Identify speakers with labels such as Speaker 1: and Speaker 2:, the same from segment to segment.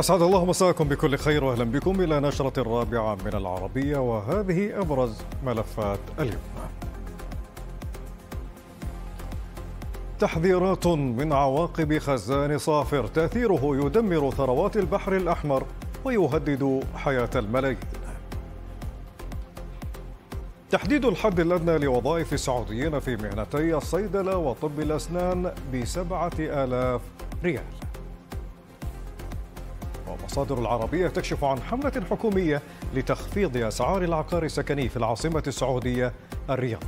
Speaker 1: أسعد الله مساءكم بكل خير وأهلا بكم إلى نشرة الرابعة من العربية وهذه أبرز ملفات اليوم تحذيرات من عواقب خزان صافر تأثيره يدمر ثروات البحر الأحمر ويهدد حياة الملايين تحديد الحد الأدنى لوظائف السعوديين في مهنتي الصيدلة وطب الأسنان بسبعة آلاف ريال المصادر العربية تكشف عن حملة حكومية لتخفيض أسعار العقار السكني في العاصمة السعودية الرياض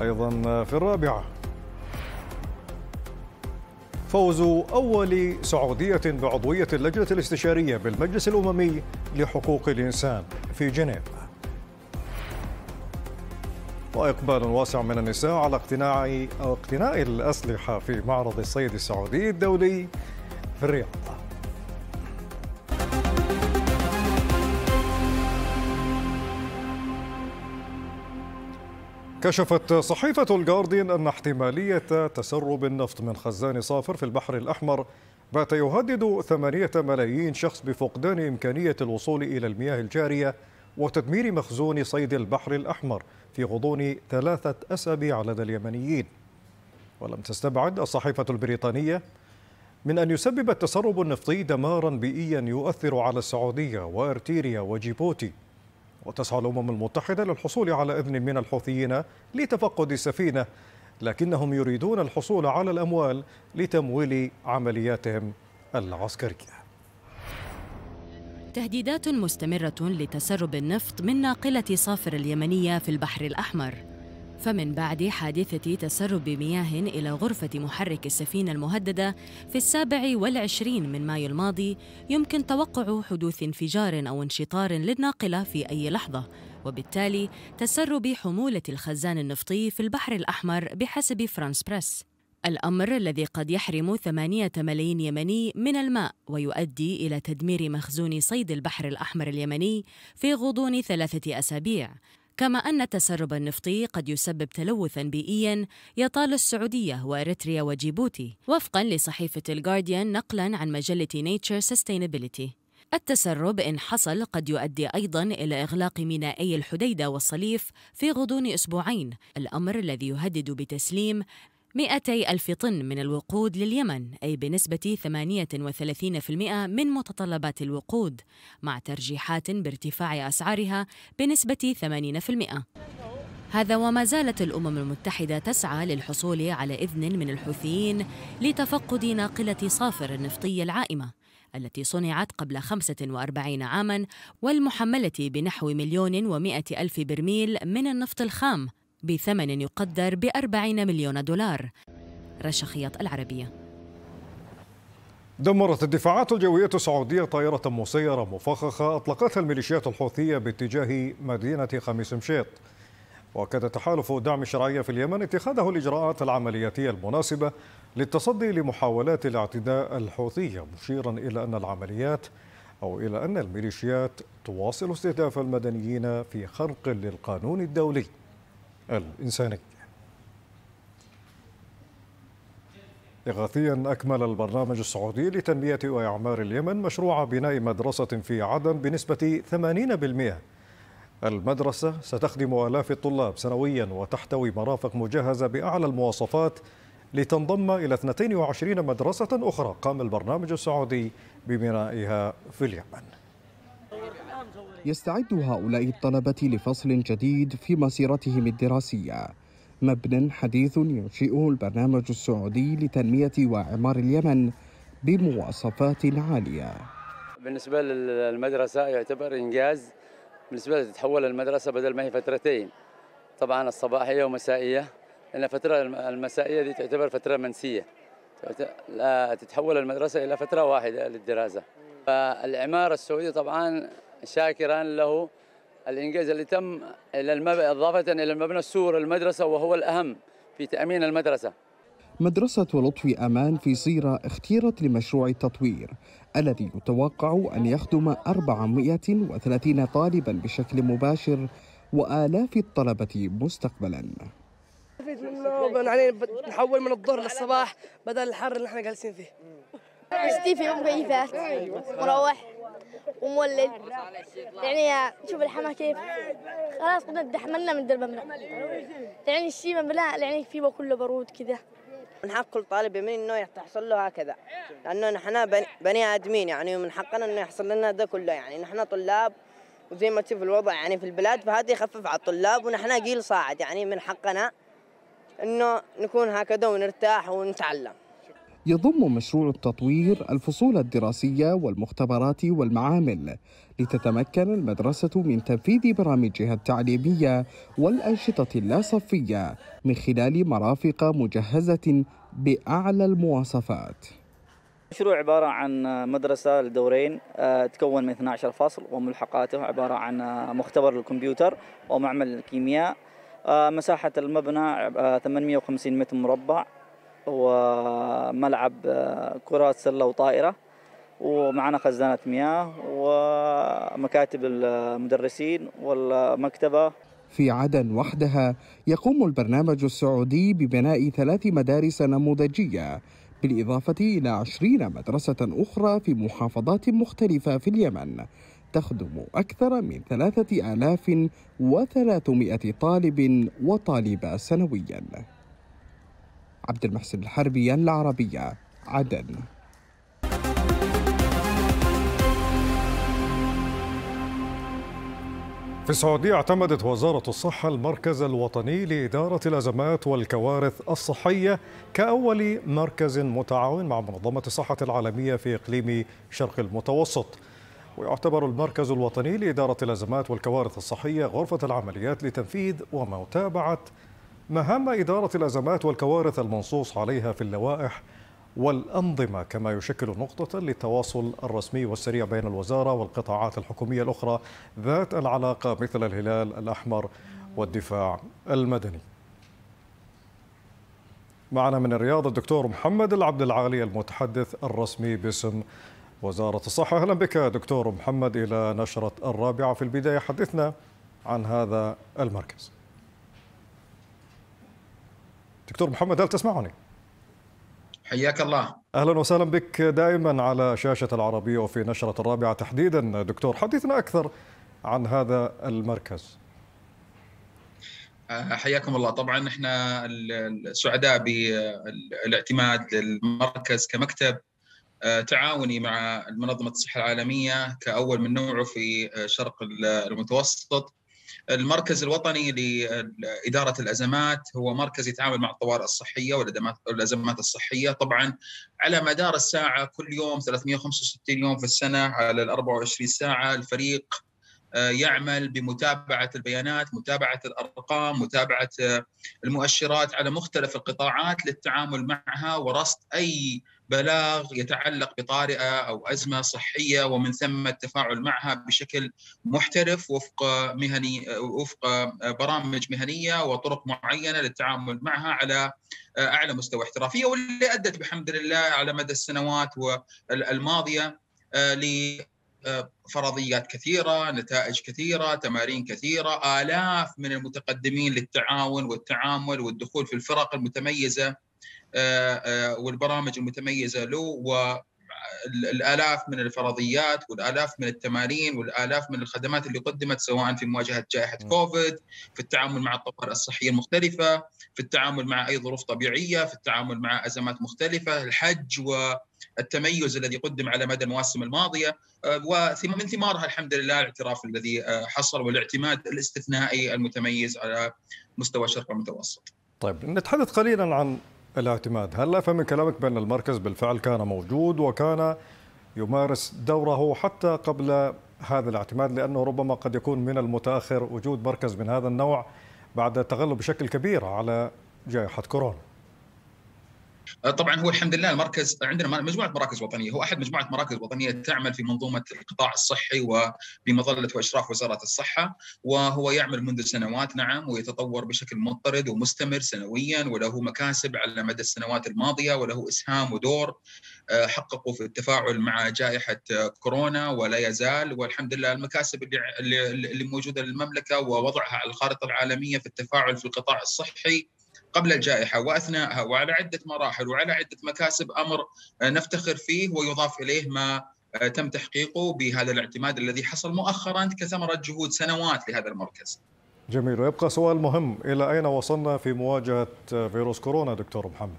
Speaker 1: أيضا في الرابعة فوز أول سعودية بعضوية اللجنة الاستشارية بالمجلس الأممي لحقوق الإنسان في جنيف وإقبال واسع من النساء على اقتناع اقتناء الأسلحة في معرض الصيد السعودي الدولي في الرياض كشفت صحيفة الجارديان أن احتمالية تسرب النفط من خزان صافر في البحر الأحمر بات يهدد 8 ملايين شخص بفقدان إمكانية الوصول إلى المياه الجارية وتدمير مخزون صيد البحر الأحمر في غضون ثلاثة أسابيع لدى اليمنيين ولم تستبعد الصحيفة البريطانية من أن يسبب التسرب النفطي دمارا بيئيا يؤثر على السعودية وإرتيريا وجيبوتي وتسعى الأمم المتحدة للحصول على إذن من الحوثيين لتفقد السفينة لكنهم يريدون الحصول على الأموال لتمويل عملياتهم العسكريه
Speaker 2: تهديدات مستمرة لتسرب النفط من ناقلة صافر اليمنية في البحر الأحمر فمن بعد حادثة تسرب مياه إلى غرفة محرك السفينة المهددة في السابع والعشرين من مايو الماضي يمكن توقع حدوث انفجار أو انشطار للناقلة في أي لحظة وبالتالي تسرب حمولة الخزان النفطي في البحر الأحمر بحسب فرانس بريس الأمر الذي قد يحرم ثمانية ملايين يمني من الماء ويؤدي إلى تدمير مخزون صيد البحر الأحمر اليمني في غضون ثلاثة أسابيع كما أن التسرب النفطي قد يسبب تلوثا بيئيا يطال السعودية وإريتريا وجيبوتي وفقا لصحيفة الجارديان نقلا عن مجلة نيتشر سستينابيلتي التسرب إن حصل قد يؤدي أيضا إلى إغلاق مينائي الحديدة والصليف في غضون أسبوعين الأمر الذي يهدد بتسليم 200 ألف طن من الوقود لليمن أي بنسبة 38% من متطلبات الوقود مع ترجيحات بارتفاع أسعارها بنسبة 80% هذا وما زالت الأمم المتحدة تسعى للحصول على إذن من الحوثيين لتفقد ناقلة صافر النفطية العائمة التي صنعت قبل 45 عاما والمحملة بنحو مليون ومائة ألف برميل من النفط الخام بثمن يقدر بأربعين مليون دولار رشخيات العربية
Speaker 1: دمرت الدفاعات الجوية السعودية طائرة مسيرة مفخخة أطلقتها الميليشيات الحوثية باتجاه مدينة خميس مشيط وأكد تحالف دعم الشرعية في اليمن اتخاذه الإجراءات العملياتية المناسبة للتصدي لمحاولات الاعتداء الحوثية مشيرا إلى أن العمليات أو إلى أن الميليشيات تواصل استهداف المدنيين في خرق للقانون الدولي الإنساني إغاثيا أكمل البرنامج السعودي لتنمية وإعمار اليمن مشروع بناء مدرسة في عدن بنسبة 80% المدرسة ستخدم آلاف الطلاب سنويا وتحتوي مرافق مجهزة بأعلى المواصفات لتنضم إلى 22 مدرسة أخرى قام البرنامج السعودي ببنائها في اليمن
Speaker 3: يستعد هؤلاء الطلبة لفصل جديد في مسيرتهم الدراسية مبنى حديث ينشئه البرنامج السعودي لتنمية وإعمار اليمن بمواصفات عالية
Speaker 4: بالنسبة للمدرسة يعتبر إنجاز بالنسبة لها تتحول المدرسة بدل ما هي فترتين طبعا الصباحية ومسائية لأن الفترة المسائية دي تعتبر فترة منسية لا تتحول المدرسة إلى فترة واحدة للدراسة فالعمارة السعودية طبعا شاكرا له الإنجاز اللي تم إلى المب... إضافة إلى المبنى السور المدرسة وهو الأهم في تأمين المدرسة
Speaker 3: مدرسة لطفي أمان في صيرة اختيرت لمشروع التطوير الذي يتوقع أن يخدم 430 طالبا بشكل مباشر وآلاف الطلبة
Speaker 5: مستقبلا نحول من الظهر للصباح بدل الحر اللي احنا جالسين فيه اشتي في يوم كيفات ومولد
Speaker 6: يعني شوف الحما كيف
Speaker 5: خلاص قد تحملنا من درب المبنى يعني الشيء مبنى يعني فيه كله برود كذا من حق كل طالب يمين
Speaker 2: انه تحصل له هكذا لانه نحن بني, ادمين يعني ومن حقنا انه يحصل لنا هذا كله يعني نحن طلاب وزي ما تشوف الوضع يعني في البلاد فهذا يخفف على الطلاب ونحن جيل صاعد يعني من حقنا انه نكون هكذا ونرتاح ونتعلم
Speaker 3: يضم مشروع التطوير الفصول الدراسية والمختبرات والمعامل لتتمكن المدرسة من تنفيذ برامجها التعليمية والأنشطة اللاصفية من خلال مرافق مجهزة بأعلى المواصفات
Speaker 5: المشروع عبارة عن مدرسة لدورين آه، تكون من 12 فصل وملحقاته عبارة عن آه، مختبر الكمبيوتر ومعمل الكيمياء آه، مساحة المبنى 850 متر مربع وملعب آه، كرة سلة وطائرة ومعنا خزانة مياه ومكاتب المدرسين والمكتبة
Speaker 3: في عدن وحدها يقوم البرنامج السعودي ببناء ثلاث مدارس نموذجية بالإضافة إلى عشرين مدرسة أخرى في محافظات مختلفة في اليمن تخدم أكثر من ثلاثة آلاف وثلاثمائة طالب وطالبة سنوياً عبد المحسن الحربي العربية
Speaker 1: عدن في السعودية اعتمدت وزارة الصحة المركز الوطني لإدارة الأزمات والكوارث الصحية كأول مركز متعاون مع منظمة الصحة العالمية في إقليم شرق المتوسط ويعتبر المركز الوطني لإدارة الأزمات والكوارث الصحية غرفة العمليات لتنفيذ ومتابعة مهام إدارة الأزمات والكوارث المنصوص عليها في اللوائح والأنظمة كما يشكل نقطة للتواصل الرسمي والسريع بين الوزارة والقطاعات الحكومية الأخرى ذات العلاقة مثل الهلال الأحمر والدفاع المدني معنا من الرياض الدكتور محمد العبد العالي المتحدث الرسمي باسم وزارة الصحة أهلا بك دكتور محمد إلى نشرة الرابعة في البداية حدثنا عن هذا المركز دكتور محمد هل تسمعني؟
Speaker 7: حياك الله
Speaker 1: اهلا وسهلا بك دائما على شاشه العربيه وفي نشره الرابعه تحديدا دكتور حدثنا اكثر عن هذا المركز
Speaker 7: آه، حياكم الله طبعا احنا سعداء بالاعتماد للمركز كمكتب آه، تعاوني مع منظمه الصحه العالميه كاول من نوعه في آه، شرق المتوسط المركز الوطني لاداره الازمات هو مركز يتعامل مع الطوارئ الصحيه والازمات الصحيه طبعا على مدار الساعه كل يوم 365 يوم في السنه على ال 24 ساعه الفريق آه، يعمل بمتابعه البيانات، متابعه الارقام، متابعه آه، المؤشرات على مختلف القطاعات للتعامل معها ورصد اي بلاغ يتعلق بطارئه او ازمه صحيه ومن ثم التفاعل معها بشكل محترف وفق مهني وفق برامج مهنيه وطرق معينه للتعامل معها على اعلى مستوى احترافيه واللي ادت بحمد لله على مدى السنوات الماضيه آه، آه، فرضيات كثيرة نتائج كثيرة تمارين كثيرة آلاف من المتقدمين للتعاون والتعامل والدخول في الفرق المتميزة آه، آه، والبرامج المتميزه له والآلاف من الفرضيات والآلاف من التمارين والآلاف من الخدمات اللي قدمت سواء في مواجهة جائحة كوفيد في التعامل مع الطوارئ الصحية المختلفة في التعامل مع أي ظروف طبيعية في التعامل مع أزمات مختلفة الحج و التميز الذي قدم على مدى المواسم الماضيه آه، ومن ثمارها الحمد لله الاعتراف الذي حصل والاعتماد الاستثنائي المتميز على مستوى الشرق المتوسط.
Speaker 1: طيب نتحدث قليلا عن الاعتماد هل أفهم من كلامك بأن المركز بالفعل كان موجود وكان يمارس دوره حتى قبل هذا الاعتماد لأنه ربما قد يكون من المتأخر وجود مركز من هذا النوع بعد التغلب بشكل كبير على جائحة كورونا
Speaker 7: آه، طبعا هو الحمد لله المركز عندنا مجموعه مراكز وطنيه هو احد مجموعه مراكز وطنيه تعمل في منظومه القطاع الصحي وبمظله واشراف وزاره الصحه وهو يعمل منذ سنوات نعم ويتطور بشكل مضطرد ومستمر سنويا وله مكاسب على مدى السنوات الماضيه وله اسهام ودور آه، حققوا في التفاعل مع جائحه آه، كورونا ولا يزال والحمد لله المكاسب اللي اللي موجوده للمملكه ووضعها على الخارطه العالميه في التفاعل في القطاع الصحي قبل الجائحه واثناءها وعلى عده مراحل وعلى عده مكاسب امر نفتخر فيه ويضاف اليه ما آه، تم تحقيقه بهذا الاعتماد الذي حصل مؤخرا كثمره جهود سنوات لهذا المركز.
Speaker 1: جميل ويبقى سؤال مهم الى اين وصلنا في مواجهه آه، فيروس كورونا دكتور محمد؟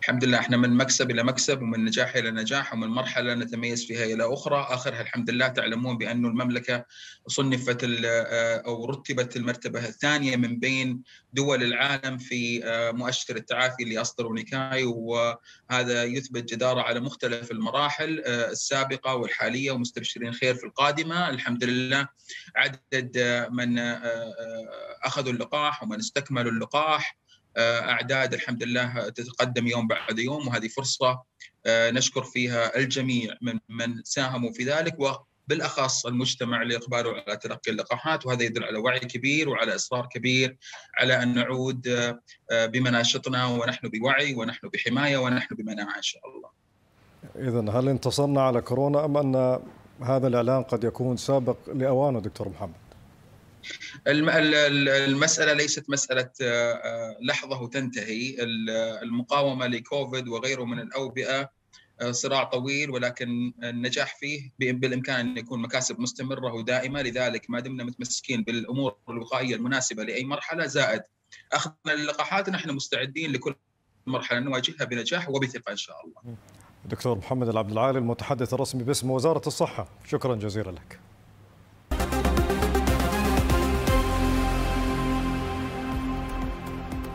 Speaker 1: الحمد لله احنا من
Speaker 7: مكسب الى مكسب ومن نجاح الى نجاح ومن مرحله نتميز فيها الى اخرى اخرها الحمد لله تعلمون بأن المملكه صنفت آه، او رتبت المرتبه الثانيه من بين دول العالم في آه، مؤشر التعافي اللي اصدره نيكاي وهذا يثبت جداره على مختلف المراحل آه، السابقه والحاليه ومستبشرين خير في القادمه الحمد لله عدد من اخذوا اللقاح ومن استكملوا اللقاح آه، اعداد الحمد لله تتقدم يوم بعد يوم وهذه فرصه آه، نشكر فيها الجميع من من ساهموا في ذلك وبالاخص المجتمع لاقباله على تلقي اللقاحات وهذا يدل على وعي كبير وعلى اصرار كبير على ان نعود آه، بمناشطنا ونحن بوعي ونحن بحمايه ونحن بمناعه ان شاء الله.
Speaker 1: اذا هل انتصرنا على كورونا ام ان هذا الاعلان قد يكون سابق لاوانه دكتور محمد؟
Speaker 7: المسألة ليست مسألة آه، آه، لحظة وتنتهي المقاومة لكوفيد وغيره من الأوبئة آه، صراع طويل ولكن النجاح فيه بالامكان ان يكون مكاسب مستمره ودائمه لذلك ما دمنا متمسكين بالامور الوقائيه المناسبه لاي مرحله زائد اخذنا اللقاحات نحن مستعدين لكل مرحله نواجهها بنجاح وبثقه ان شاء
Speaker 1: الله. دكتور محمد العبد العالي المتحدث الرسمي باسم وزاره الصحه شكرا جزيلا لك.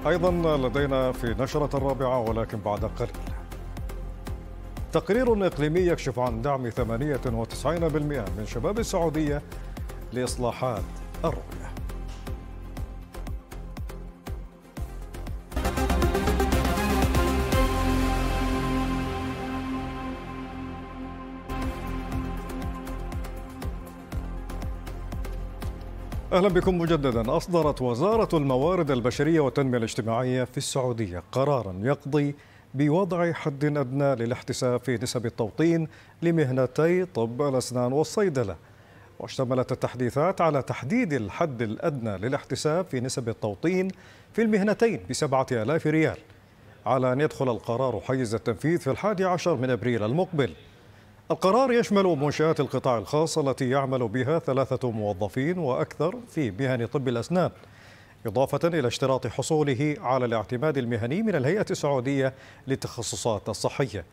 Speaker 1: أيضا لدينا في نشرة الرابعة ولكن بعد قليل تقرير إقليمي يكشف عن دعم 98% من شباب السعودية لإصلاحات الرؤية أهلا بكم مجددا أصدرت وزارة الموارد البشرية والتنمية الاجتماعية في السعودية قرارا يقضي بوضع حد أدنى للاحتساب في نسب التوطين لمهنتي طب الأسنان والصيدلة واشتملت التحديثات على تحديد الحد الأدنى للاحتساب في نسب التوطين في المهنتين بسبعة آلاف ريال على أن يدخل القرار حيز التنفيذ في الحادي عشر من أبريل المقبل القرار يشمل منشآت القطاع الخاص التي يعمل بها ثلاثة موظفين وأكثر في مهن طب الأسنان إضافة إلى اشتراط حصوله على الاعتماد المهني من الهيئة السعودية للتخصصات الصحية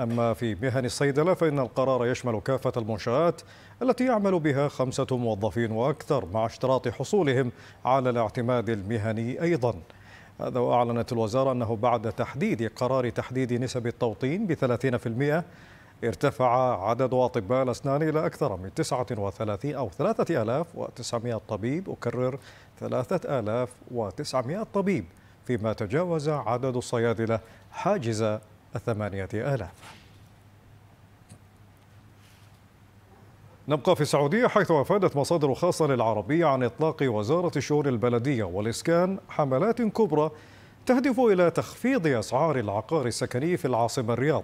Speaker 1: أما في مهن الصيدلة فإن القرار يشمل كافة المنشآت التي يعمل بها خمسة موظفين وأكثر مع اشتراط حصولهم على الاعتماد المهني أيضاً هذا وأعلنت الوزارة أنه بعد تحديد قرار تحديد نسب التوطين ب 30% ارتفع عدد أطباء الأسنان إلى أكثر من 39 أو 3900 طبيب أكرر 3900 طبيب فيما تجاوز عدد الصيادلة حاجز الثمانية آلاف نبقى في السعودية حيث أفادت مصادر خاصة للعربية عن إطلاق وزارة الشؤون البلدية والإسكان حملات كبرى تهدف إلى تخفيض أسعار العقار السكني في العاصمة الرياض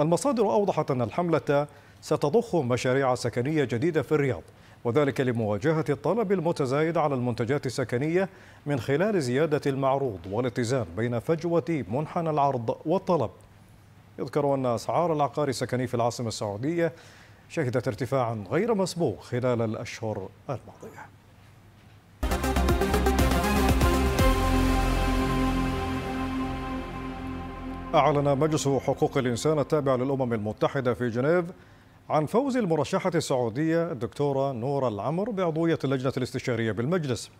Speaker 1: المصادر أوضحت أن الحملة ستضخ مشاريع سكنية جديدة في الرياض وذلك لمواجهة الطلب المتزايد على المنتجات السكنية من خلال زيادة المعروض والاتزان بين فجوة منحنى العرض والطلب يذكر أن أسعار العقار السكني في العاصمة السعودية شهدت ارتفاعا غير مسبوق خلال الأشهر الماضية أعلن مجلس حقوق الإنسان التابع للأمم المتحدة في جنيف عن فوز المرشحة السعودية الدكتورة نورة العمر بعضوية اللجنة الاستشارية بالمجلس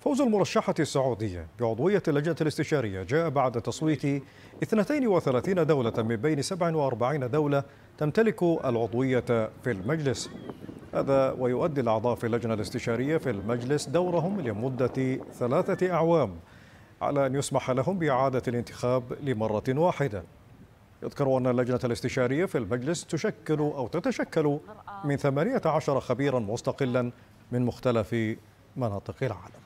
Speaker 1: فوز المرشحة السعودية بعضوية اللجنة الاستشارية جاء بعد تصويت 32 دولة من بين 47 دولة تمتلك العضوية في المجلس هذا ويؤدي الأعضاء في اللجنة الاستشارية في المجلس دورهم لمدة ثلاثة أعوام على أن يسمح لهم بإعادة الانتخاب لمرة واحدة يذكر أن اللجنة الاستشارية في المجلس تشكل أو تتشكل من 18 خبيرا مستقلا من مختلف مناطق العالم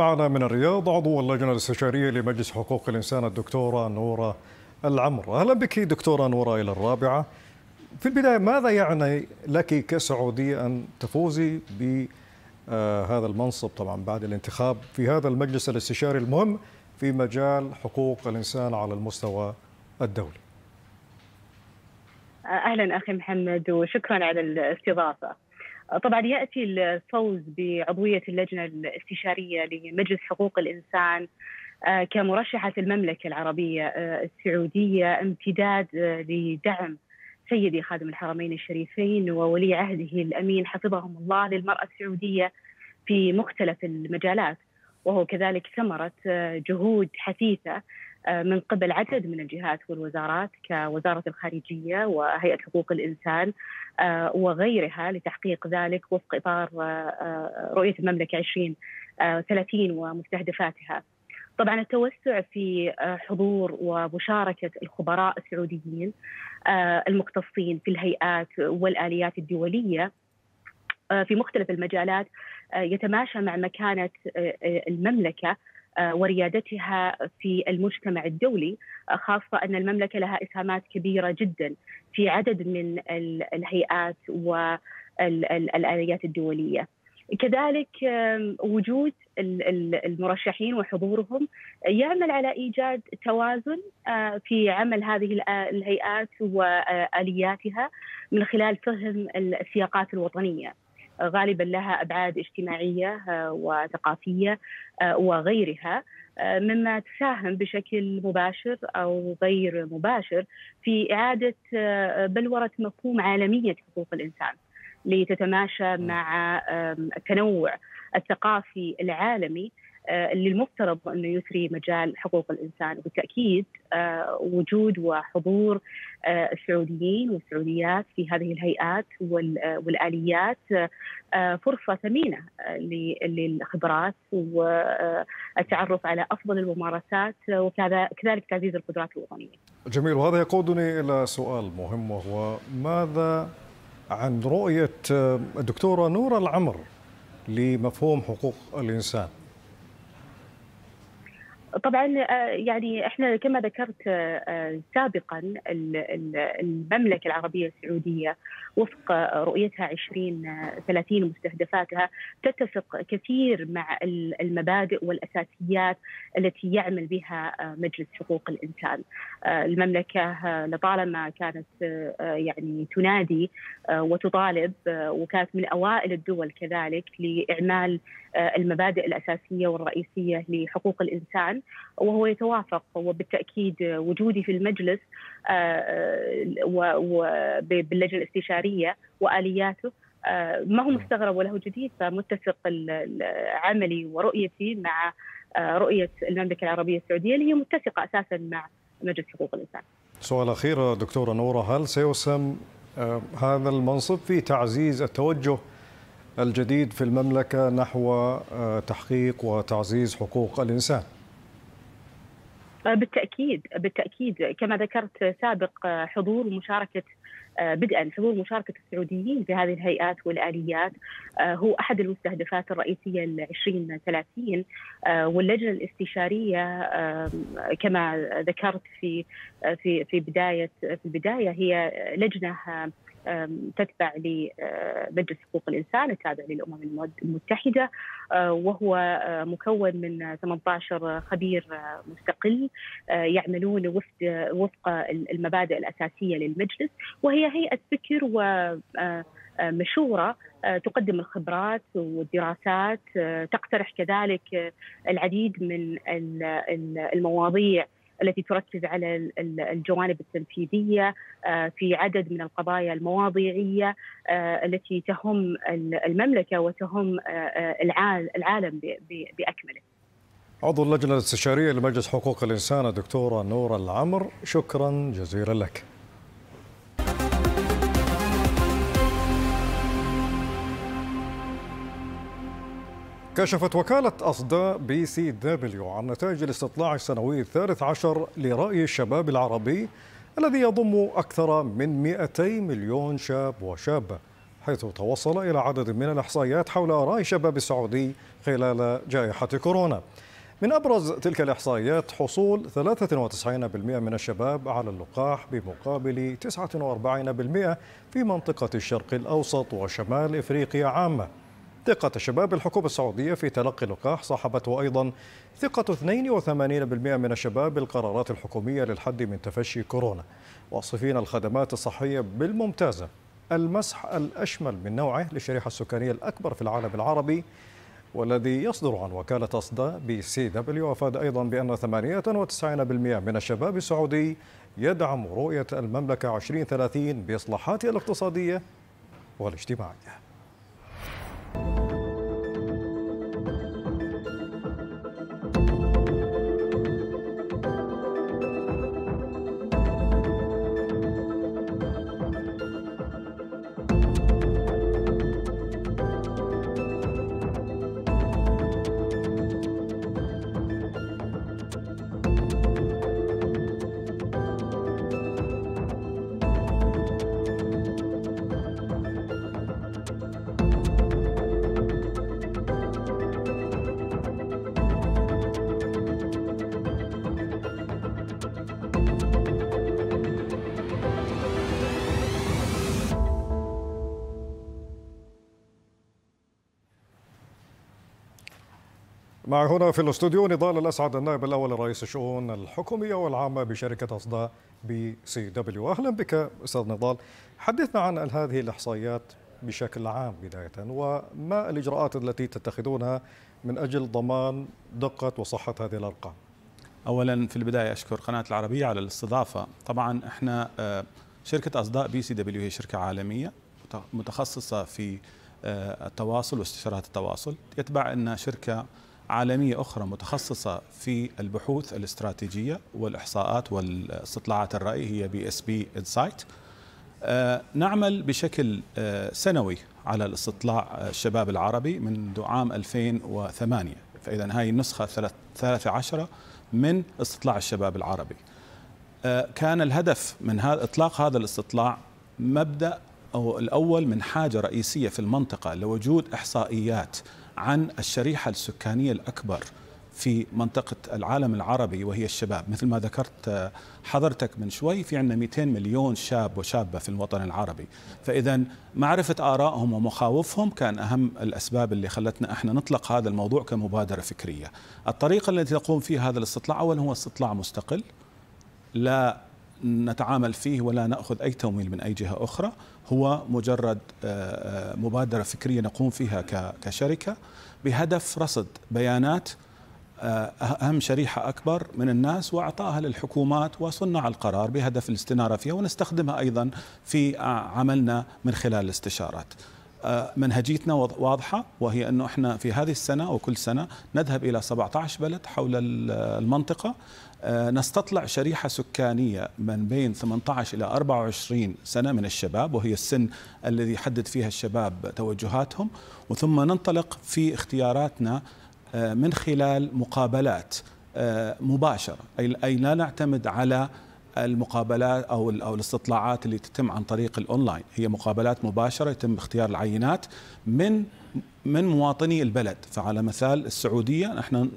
Speaker 1: معنا من الرياض عضو اللجنة الاستشارية لمجلس حقوق الإنسان الدكتورة نورة العمر أهلا بك دكتورة نورة إلى الرابعة في البداية ماذا يعني لك كسعودية أن تفوزي بهذا المنصب طبعا بعد الانتخاب في هذا المجلس الاستشاري المهم في مجال حقوق الإنسان على المستوى الدولي
Speaker 8: أهلا أخي محمد وشكرا على الاستضافة طبعا ياتي الفوز بعضويه اللجنه الاستشاريه لمجلس حقوق الانسان آه، كمرشحه المملكه العربيه آه، السعوديه امتداد آه، لدعم سيدي خادم الحرمين الشريفين وولي عهده الامين حفظهم الله للمراه السعوديه في مختلف المجالات وهو كذلك ثمره جهود حثيثه آه، من قبل عدد من الجهات والوزارات كوزاره الخارجيه وهيئه حقوق الانسان آه، وغيرها لتحقيق ذلك وفق اطار آه، رؤيه المملكه 2030 ومستهدفاتها. طبعا التوسع في حضور ومشاركه الخبراء السعوديين المختصين في الهيئات والاليات الدوليه في مختلف المجالات يتماشى مع مكانه المملكه آه، وريادتها في المجتمع الدولي آه، خاصة أن المملكة لها إسهامات كبيرة جدا في عدد من الهيئات والآليات الدولية كذلك وجود المرشحين وحضورهم يعمل على ايجاد توازن آه، في عمل هذه الهيئات والياتها من خلال فهم السياقات الوطنيه. غالبا لها ابعاد اجتماعيه آه، وثقافيه آه، وغيرها آه، مما تساهم بشكل مباشر او غير مباشر في اعاده بلوره مفهوم عالميه حقوق الانسان لتتماشى مع التنوع الثقافي العالمي آه، اللي المفترض انه يثري مجال حقوق الانسان وبالتاكيد آه، وجود وحضور آه، السعوديين والسعوديات في هذه الهيئات والاليات فرصه ثمينه للخبرات والتعرف على افضل الممارسات وكذلك تعزيز القدرات الوطنيه.
Speaker 1: جميل وهذا يقودني الى سؤال مهم وهو ماذا عن رؤيه الدكتوره نوره العمر لمفهوم حقوق الانسان؟
Speaker 8: طبعا آه، يعني احنا كما ذكرت آه، سابقا المملكه العربيه السعوديه وفق رؤيتها 2030 آه، مستهدفاتها تتفق كثير مع المبادئ والاساسيات التي يعمل بها مجلس حقوق الانسان. المملكه لطالما كانت يعني تنادي وتطالب وكانت من اوائل الدول كذلك لاعمال آه، المبادئ الاساسيه والرئيسيه لحقوق الانسان وهو يتوافق وبالتاكيد وجودي في المجلس آه، آه، وباللجنه الاستشاريه والياته ما هو مستغرب وله جديد فمتفق عملي ورؤيتي مع رؤيه المملكه العربيه السعوديه اللي هي متفقه اساسا مع مجلس حقوق الانسان.
Speaker 1: سؤال اخير دكتوره نوره هل سيسهم هذا المنصب في تعزيز التوجه الجديد في المملكة نحو آه، تحقيق وتعزيز حقوق الإنسان؟
Speaker 8: آه، بالتأكيد بالتأكيد كما ذكرت سابق آه، حضور ومشاركة بدءا حضور مشاركة السعوديين في هذه الهيئات والآليات هو أحد المستهدفات الرئيسية ل 2030 واللجنة الاستشارية كما ذكرت في في في بداية في البداية هي لجنة تتبع لمجلس أه، حقوق الانسان التابع للامم المتحده أه، وهو أه، مكون من 18 خبير مستقل يعملون وفق وفق المبادئ الاساسيه للمجلس وهي هيئه فكر ومشوره تقدم الخبرات والدراسات تقترح كذلك العديد من المواضيع التي تركز على الجوانب التنفيذيه آه، في عدد من القضايا المواضيعيه آه، التي تهم المملكه وتهم آه، العالم باكمله.
Speaker 1: عضو اللجنه الاستشاريه لمجلس حقوق الانسان الدكتوره نور العمر شكرا جزيلا لك. كشفت وكالة أصداء بي سي دبليو عن نتائج الاستطلاع السنوي الثالث عشر لرأي الشباب العربي الذي يضم أكثر من 200 مليون شاب وشابة حيث توصل إلى عدد من الإحصائيات حول رأي الشباب السعودي خلال جائحة كورونا من أبرز تلك الإحصائيات حصول 93% من الشباب على اللقاح بمقابل 49% في منطقة الشرق الأوسط وشمال إفريقيا عامة ثقة شباب الحكومة السعودية في تلقي اللقاح صاحبته أيضا ثقة 82% من الشباب بالقرارات الحكومية للحد من تفشي كورونا واصفين الخدمات الصحية بالممتازة المسح الأشمل من نوعه للشريحة السكانية الأكبر في العالم العربي والذي يصدر عن وكالة أصدى بي سي دبليو أفاد أيضا بأن 98% من الشباب السعودي يدعم رؤية المملكة 2030 بإصلاحاتها الاقتصادية والاجتماعية معنا في الاستوديو نضال الاسعد النائب الاول لرئيس الشؤون الحكوميه والعامه بشركه اصداء بي سي دبليو اهلا بك استاذ نضال حدثنا عن هذه الاحصائيات بشكل عام بدايه وما الاجراءات التي تتخذونها من اجل ضمان دقه وصحه هذه الارقام اولا
Speaker 9: في البدايه اشكر قناه العربيه على الاستضافه طبعا احنا آه، شركه اصداء بي سي دبليو هي شركه عالميه متخصصه في آه، التواصل واستشارات التواصل يتبع ان شركه عالمية أخرى متخصصة في البحوث الاستراتيجية والإحصاءات والاستطلاعات الرأي هي بي اس بي انسايت نعمل بشكل آه، سنوي على الاستطلاع آه، الشباب العربي منذ عام 2008 فإذا هاي النسخة 13 من استطلاع الشباب العربي آه، كان الهدف من هذا إطلاق هذا الاستطلاع مبدأ أو الأول من حاجة رئيسية في المنطقة لوجود إحصائيات عن الشريحة السكانية الأكبر في منطقة العالم العربي وهي الشباب مثل ما ذكرت آه، حضرتك من شوي في عندنا 200 مليون شاب وشابة في الوطن العربي فإذا معرفة آرائهم ومخاوفهم كان أهم الأسباب اللي خلتنا احنا نطلق هذا الموضوع كمبادرة فكرية الطريقة التي تقوم فيها هذا الاستطلاع أولا هو استطلاع مستقل لا نتعامل فيه ولا ناخذ اي تمويل من اي جهه اخرى هو مجرد آه، آه، مبادره فكريه نقوم فيها كشركه بهدف رصد بيانات آه، اهم شريحه اكبر من الناس واعطائها للحكومات وصناع القرار بهدف الاستناره فيها ونستخدمها ايضا في عملنا من خلال الاستشارات. منهجيتنا واضحه وهي انه احنا في هذه السنه وكل سنه نذهب الى 17 بلد حول المنطقه آه، نستطلع شريحة سكانية من بين 18 إلى 24 سنة من الشباب وهي السن الذي يحدد فيها الشباب توجهاتهم وثم ننطلق في اختياراتنا آه، من خلال مقابلات آه، مباشرة أي لا نعتمد على المقابلات او او الاستطلاعات اللي تتم عن طريق الاونلاين هي مقابلات مباشره يتم اختيار العينات من من مواطني البلد فعلى مثال السعوديه نحن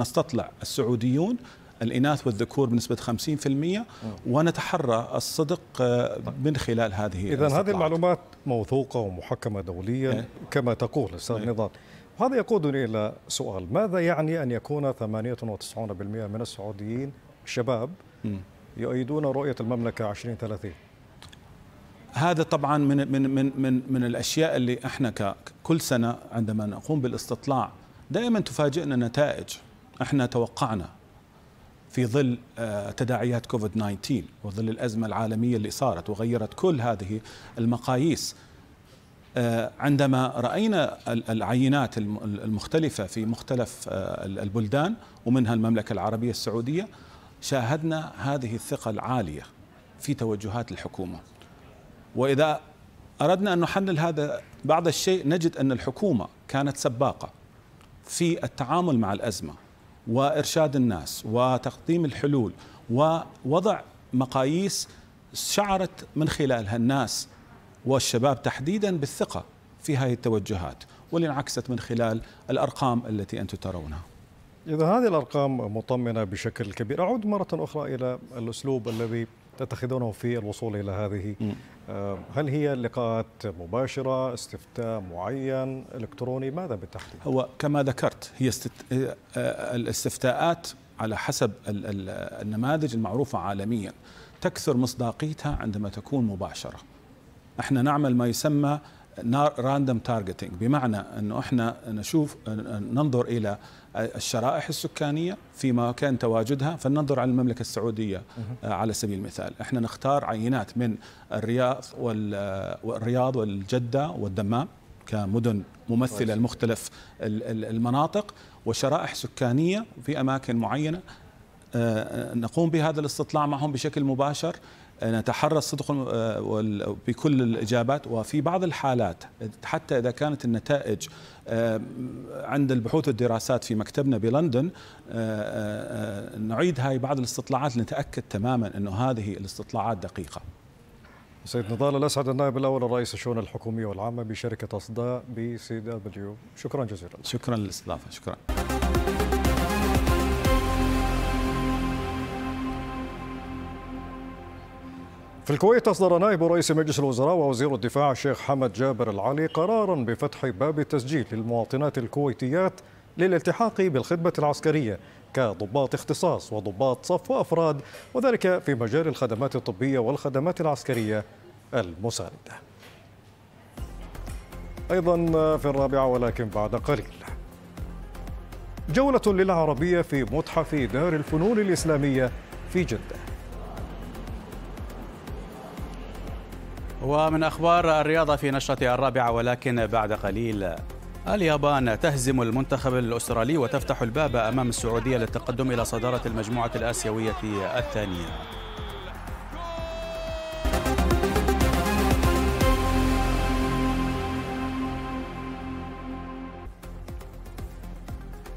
Speaker 9: نستطلع السعوديون الإناث والذكور بنسبة 50% آه. ونتحرى الصدق
Speaker 1: آه، من
Speaker 9: خلال هذه
Speaker 1: إذا هذه المعلومات موثوقة ومحكمة دوليا إيه. كما تقول أستاذ إيه. نضال وهذا يقودني إلى سؤال ماذا يعني أن يكون 98% من السعوديين شباب يؤيدون رؤية المملكة 2030
Speaker 9: هذا طبعا من من من من من الاشياء اللي احنا كل سنه عندما نقوم بالاستطلاع دائما تفاجئنا نتائج احنا توقعنا في ظل آه، تداعيات كوفيد 19 وظل الأزمة العالمية اللي صارت وغيرت كل هذه المقاييس آه، عندما رأينا العينات المختلفة في مختلف آه، البلدان ومنها المملكة العربية السعودية شاهدنا هذه الثقة العالية في توجهات الحكومة وإذا أردنا أن نحلل هذا بعض الشيء نجد أن الحكومة كانت سباقة في التعامل مع الأزمة وارشاد الناس وتقديم الحلول ووضع مقاييس شعرت من خلالها الناس والشباب تحديدا بالثقه في هذه التوجهات واللي انعكست من خلال الارقام التي انتم ترونها.
Speaker 1: إذا هذه الأرقام مطمنة بشكل كبير أعود مرة أخرى إلى الأسلوب الذي تتخذونه في الوصول إلى هذه آه، هل هي لقاءات مباشرة استفتاء معين إلكتروني ماذا بالتحديد؟
Speaker 9: هو كما ذكرت هي استت... آه، آه، الاستفتاءات على حسب النماذج المعروفة عالميا تكثر مصداقيتها عندما تكون مباشرة احنا نعمل ما يسمى راندوم تارجتنج بمعنى انه احنا نشوف ننظر الى الشرائح السكانيه في مكان تواجدها فلننظر على المملكه السعوديه على سبيل المثال احنا نختار عينات من الرياض والرياض والجده والدمام كمدن ممثله لمختلف المناطق وشرائح سكانيه في اماكن معينه آه، نقوم بهذا الاستطلاع معهم بشكل مباشر نتحرى الصدق آه، بكل الإجابات وفي بعض الحالات حتى إذا كانت النتائج آه، عند البحوث والدراسات في مكتبنا بلندن آه، نعيد هاي بعض
Speaker 1: الاستطلاعات لنتأكد تماما أنه هذه الاستطلاعات دقيقة سيد نضال الأسعد النائب الأول الرئيس الشؤون الحكومية والعامة بشركة أصداء بي سي دبليو شكرا جزيلا شكرا للاستضافة شكرا في الكويت أصدر نائب رئيس مجلس الوزراء ووزير الدفاع الشيخ حمد جابر العلي قرارا بفتح باب التسجيل للمواطنات الكويتيات للالتحاق بالخدمة العسكرية كضباط اختصاص وضباط صف وأفراد وذلك في مجال الخدمات الطبية والخدمات العسكرية المساندة أيضا في الرابعة ولكن بعد قليل جولة للعربية في متحف دار الفنون الإسلامية في جده
Speaker 10: ومن أخبار الرياضة في نشرتها الرابعة ولكن بعد قليل اليابان تهزم المنتخب الأسترالي وتفتح الباب أمام السعودية للتقدم إلى صدارة المجموعة الآسيوية الثانية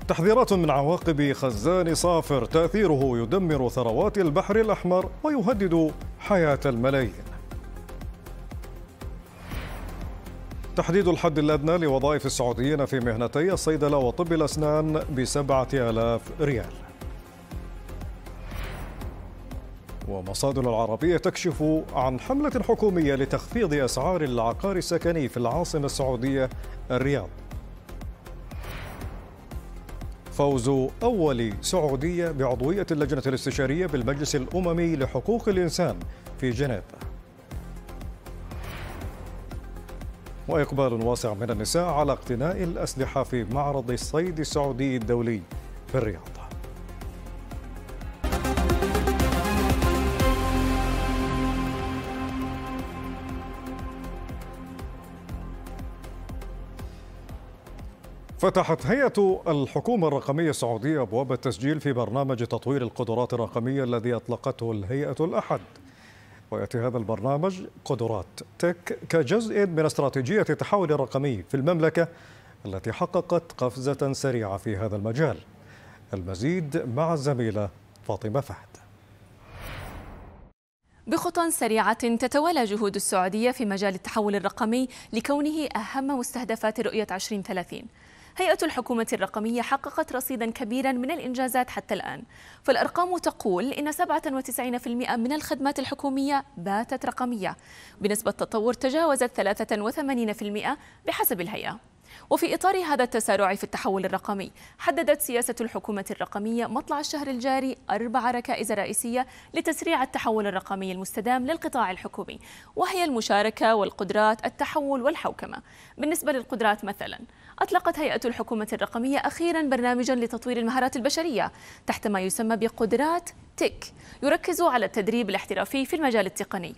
Speaker 1: تحذيرات من عواقب خزان صافر تأثيره يدمر ثروات البحر الأحمر ويهدد حياة الملايين تحديد الحد الأدنى لوظائف السعوديين في مهنتي الصيدلة وطب الأسنان بسبعة آلاف ريال ومصادر العربية تكشف عن حملة حكومية لتخفيض أسعار العقار السكني في العاصمة السعودية الرياض فوز أول سعودية بعضوية اللجنة الاستشارية بالمجلس الأممي لحقوق الإنسان في جنيف وإقبال واسع من النساء على اقتناء الأسلحة في معرض الصيد السعودي الدولي في الرياض فتحت هيئة الحكومة الرقمية السعودية أبواب التسجيل في برنامج تطوير القدرات الرقمية الذي أطلقته الهيئة الأحد ويأتي هذا البرنامج قدرات تك كجزء من استراتيجية التحول الرقمي في المملكة التي حققت قفزة سريعة في هذا المجال المزيد مع الزميلة فاطمة فهد
Speaker 4: بخطى سريعة تتوالى جهود السعودية في مجال التحول الرقمي لكونه أهم مستهدفات رؤية 2030 هيئة الحكومة الرقمية حققت رصيدا كبيرا من الإنجازات حتى الآن فالأرقام تقول إن 97% من الخدمات الحكومية باتت رقمية بنسبة تطور تجاوزت 83% بحسب الهيئة وفي إطار هذا التسارع في التحول الرقمي حددت سياسة الحكومة الرقمية مطلع الشهر الجاري أربع ركائز رئيسية لتسريع التحول الرقمي المستدام للقطاع الحكومي وهي المشاركة والقدرات التحول والحوكمة بالنسبة للقدرات مثلا أطلقت هيئة الحكومة الرقمية أخيرا برنامجا لتطوير المهارات البشرية تحت ما يسمى بقدرات تك يركز على التدريب الاحترافي في المجال التقني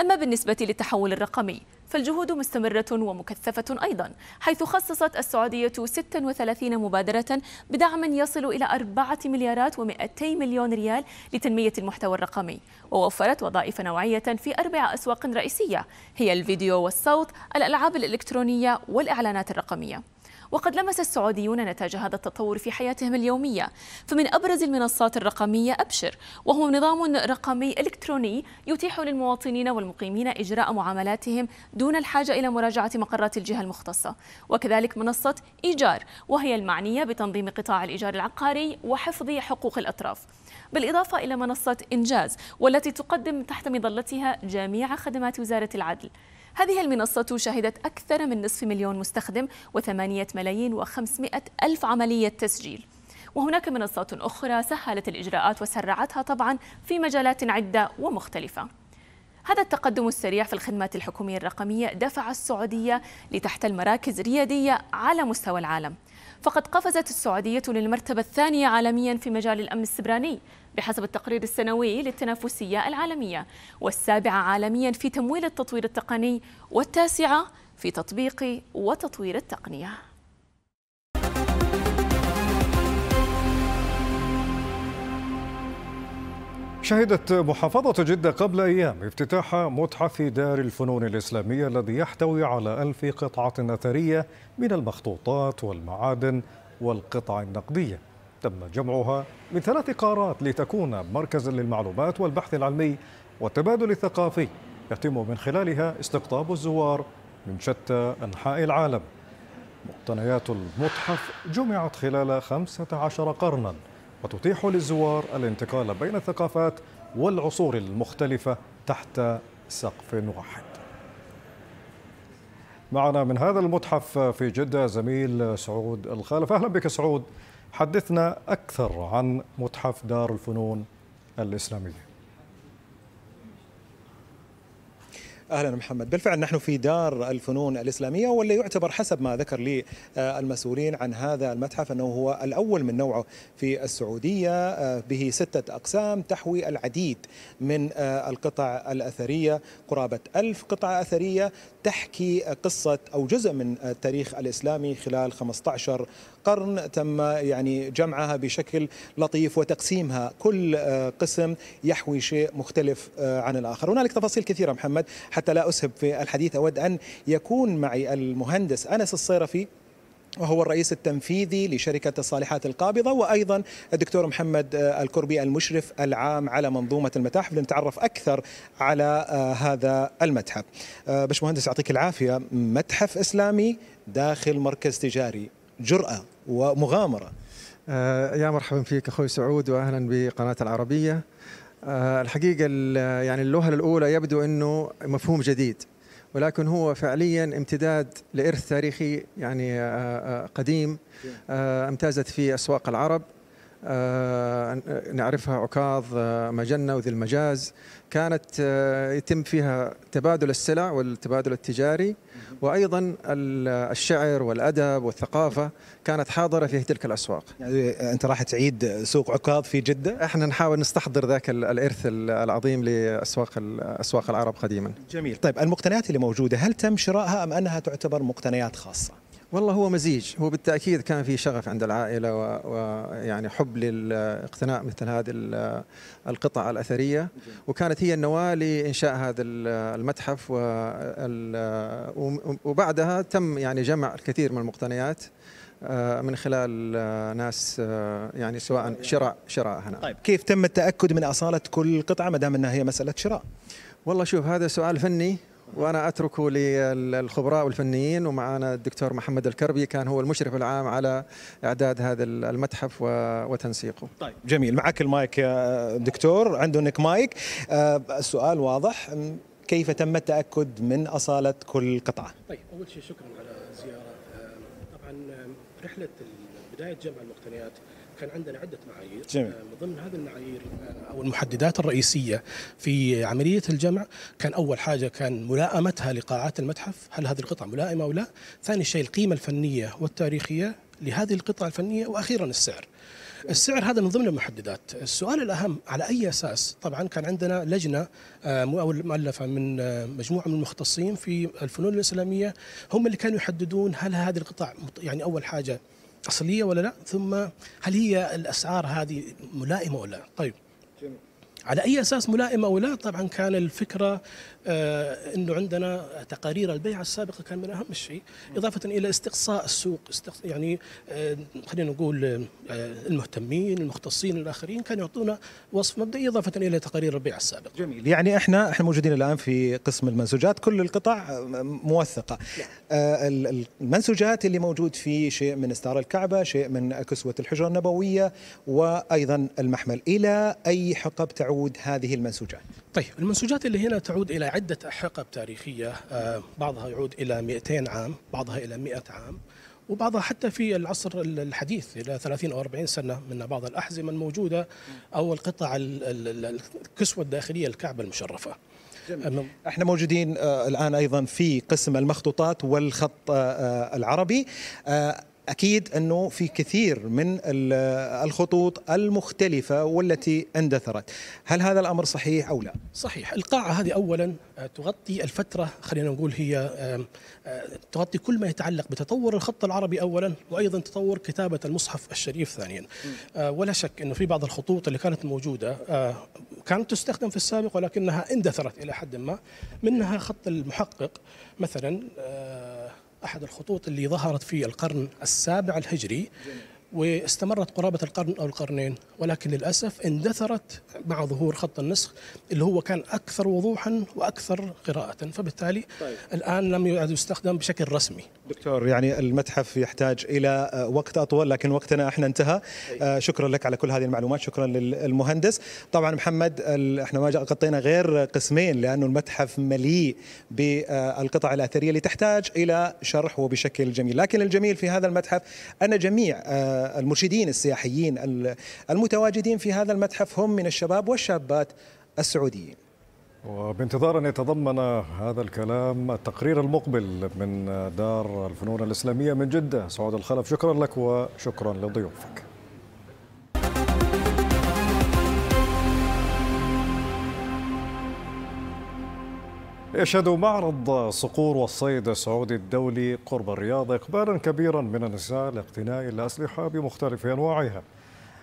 Speaker 4: أما بالنسبة للتحول الرقمي فالجهود مستمرة ومكثفة أيضا حيث خصصت السعودية 36 مبادرة بدعم يصل إلى 4 مليارات و200 مليون ريال لتنمية المحتوى الرقمي ووفرت وظائف نوعية في أربع أسواق رئيسية هي الفيديو والصوت الألعاب الإلكترونية والإعلانات الرقمية وقد لمس السعوديون نتاج هذا التطور في حياتهم اليومية فمن أبرز المنصات الرقمية أبشر وهو نظام رقمي إلكتروني يتيح للمواطنين والمقيمين إجراء معاملاتهم دون الحاجة إلى مراجعة مقرات الجهة المختصة وكذلك منصة إيجار وهي المعنية بتنظيم قطاع الإيجار العقاري وحفظ حقوق الأطراف بالإضافة إلى منصة إنجاز والتي تقدم تحت مظلتها جميع خدمات وزارة العدل هذه المنصة شهدت أكثر من نصف مليون مستخدم وثمانية ملايين وخمسمائة ألف عملية تسجيل وهناك منصات أخرى سهلت الإجراءات وسرعتها طبعا في مجالات عدة ومختلفة هذا التقدم السريع في الخدمات الحكومية الرقمية دفع السعودية لتحتل مراكز ريادية على مستوى العالم فقد قفزت السعودية للمرتبة الثانية عالميا في مجال الأمن السبراني بحسب التقرير السنوي للتنافسية العالمية والسابعة عالميا في تمويل التطوير التقني والتاسعة في تطبيق وتطوير التقنية
Speaker 1: شهدت محافظة جدة قبل أيام افتتاح متحف دار الفنون الإسلامية الذي يحتوي على ألف قطعة أثرية من المخطوطات والمعادن والقطع النقدية تم جمعها من ثلاث قارات لتكون مركزا للمعلومات والبحث العلمي والتبادل الثقافي يتم من خلالها استقطاب الزوار من شتى أنحاء العالم مقتنيات المتحف جمعت خلال 15 قرنا وتتيح للزوار الانتقال بين الثقافات والعصور المختلفة تحت سقف واحد معنا من هذا المتحف في جدة زميل سعود الخالف أهلا بك سعود حدثنا أكثر عن متحف دار الفنون الإسلامية اهلا محمد بالفعل
Speaker 11: نحن في دار الفنون الاسلاميه واللي يعتبر حسب ما ذكر لي آه، المسؤولين عن هذا المتحف انه هو الاول من نوعه في السعوديه آه، به سته اقسام تحوي العديد من آه، القطع الاثريه قرابه ألف قطعه اثريه تحكي قصه او جزء من التاريخ الاسلامي خلال 15 القرن تم يعني جمعها بشكل لطيف وتقسيمها كل آه، قسم يحوي شيء مختلف آه، عن الآخر هنالك تفاصيل كثيرة محمد حتى لا أسهب في الحديث أود أن يكون معي المهندس أنس الصيرفي وهو الرئيس التنفيذي لشركة الصالحات القابضة وأيضا الدكتور محمد آه، الكربي المشرف العام على منظومة المتاحف لنتعرف أكثر على هذا المتحف باشمهندس يعطيك العافية متحف إسلامي داخل مركز تجاري جرأة
Speaker 12: ومغامرة آه، يا مرحبا فيك اخوي سعود واهلا بقناه العربيه آه، الحقيقه يعني اللوهله الاولى يبدو انه مفهوم جديد ولكن هو فعليا امتداد لارث تاريخي يعني آه، قديم امتازت في اسواق العرب آه، نعرفها عكاظ آه، مجنة وذي المجاز كانت آه، يتم فيها تبادل السلع والتبادل التجاري وأيضا الشعر والأدب والثقافة كانت حاضرة في تلك الأسواق يعني أنت راح تعيد سوق عكاظ في جدة؟ احنا نحاول نستحضر ذاك الإرث العظيم لأسواق أسواق العرب قديما جميل طيب المقتنيات اللي
Speaker 11: موجودة هل تم شرائها أم أنها تعتبر مقتنيات خاصة؟
Speaker 12: والله هو مزيج هو بالتاكيد كان في شغف عند العائله ويعني حب لاقتناء مثل هذه القطع الاثريه وكانت هي النواه لانشاء هذا المتحف وبعدها تم يعني جمع الكثير من المقتنيات آه، من خلال آه، ناس آه، يعني سواء شراء شراء هنا طيب
Speaker 11: كيف تم التاكد من
Speaker 12: اصاله كل قطعه ما دام انها هي مساله شراء والله شوف هذا سؤال فني وانا اتركه للخبراء والفنيين ومعنا الدكتور محمد الكربي كان هو المشرف العام على اعداد هذا المتحف وتنسيقه. طيب
Speaker 11: جميل معك المايك يا دكتور عندك مايك السؤال آه، واضح كيف تم التاكد من اصاله كل قطعه؟
Speaker 13: طيب اول شيء شكرا على الزياره آه، طبعا آه، رحله بدايه جمع المقتنيات كان عندنا عده معايير جميل. آه، من ضمن هذه المعايير آه، او المحددات الرئيسيه في عمليه الجمع كان اول حاجه كان ملائمتها لقاعات المتحف هل هذه القطع ملائمه او لا ثاني شيء القيمه الفنيه والتاريخيه لهذه القطع الفنيه واخيرا السعر السعر هذا من ضمن المحددات السؤال الأهم على أي أساس طبعا كان عندنا لجنة آه، مؤلفة من مجموعة من المختصين في الفنون الإسلامية هم اللي كانوا يحددون هل هذه القطع يعني أول حاجة أصلية ولا لا ثم هل هي الأسعار هذه ملائمة ولا لا طيب على أي أساس ملائمة أو لا طبعا كان الفكرة آه، انه عندنا تقارير البيع السابقه كان من اهم الشيء اضافه الى استقصاء السوق استقص يعني آه، خلينا نقول آه، المهتمين المختصين الاخرين كانوا يعطونا وصف مبدئي اضافه الى تقارير البيع السابقه جميل
Speaker 11: يعني احنا احنا موجودين الان في قسم المنسوجات كل القطع موثقه نعم. المنسوجات اللي موجود فيه شيء من استار الكعبه شيء من كسوه الحجره النبويه وايضا المحمل الى اي حقب تعود هذه المنسوجات
Speaker 13: طيب المنسوجات اللي هنا تعود الى عدة حقب تاريخية آه، بعضها يعود إلى 200 عام بعضها إلى 100 عام وبعضها حتى في العصر الحديث إلى 30 أو 40 سنة من بعض الأحزمة الموجودة أو القطع الكسوة الداخلية الكعبة المشرفة
Speaker 11: جميل. احنا موجودين آه، الان ايضا في قسم المخطوطات والخط آه، العربي اكيد انه في كثير من الخطوط المختلفه والتي اندثرت، هل هذا الامر صحيح او لا؟
Speaker 13: صحيح، القاعه هذه اولا آه، تغطي الفتره خلينا نقول هي آه، تغطي كل ما يتعلق بتطور الخط العربي اولا وايضا تطور كتابه المصحف الشريف ثانيا. آه، ولا شك انه في بعض الخطوط اللي كانت موجوده كانت تستخدم في السابق ولكنها اندثرت الى حد ما، منها خط المحقق مثلا أحد الخطوط اللي ظهرت في القرن السابع الهجري واستمرت قرابة القرن أو القرنين ولكن للأسف اندثرت مع ظهور خط النسخ اللي هو كان أكثر وضوحا وأكثر قراءة فبالتالي طيب. الآن لم يعد يستخدم بشكل رسمي
Speaker 11: دكتور يعني المتحف يحتاج إلى وقت أطول لكن وقتنا احنا انتهى طيب. أي. آه، شكرا لك على كل هذه المعلومات شكرا للمهندس طبعا محمد احنا ما غطينا غير قسمين لأنه المتحف مليء بالقطع الأثرية اللي تحتاج إلى شرح وبشكل جميل لكن الجميل في هذا المتحف أن جميع آه، المرشدين السياحيين المتواجدين في هذا المتحف هم من الشباب والشابات
Speaker 1: السعوديين وبانتظار أن يتضمن هذا الكلام التقرير المقبل من دار الفنون الإسلامية من جدة سعود الخلف شكرا لك وشكرا لضيوفك يشهد معرض صقور والصيد السعودي الدولي قرب الرياض إقبالا كبيرا من النساء لاقتناء الأسلحة بمختلف أنواعها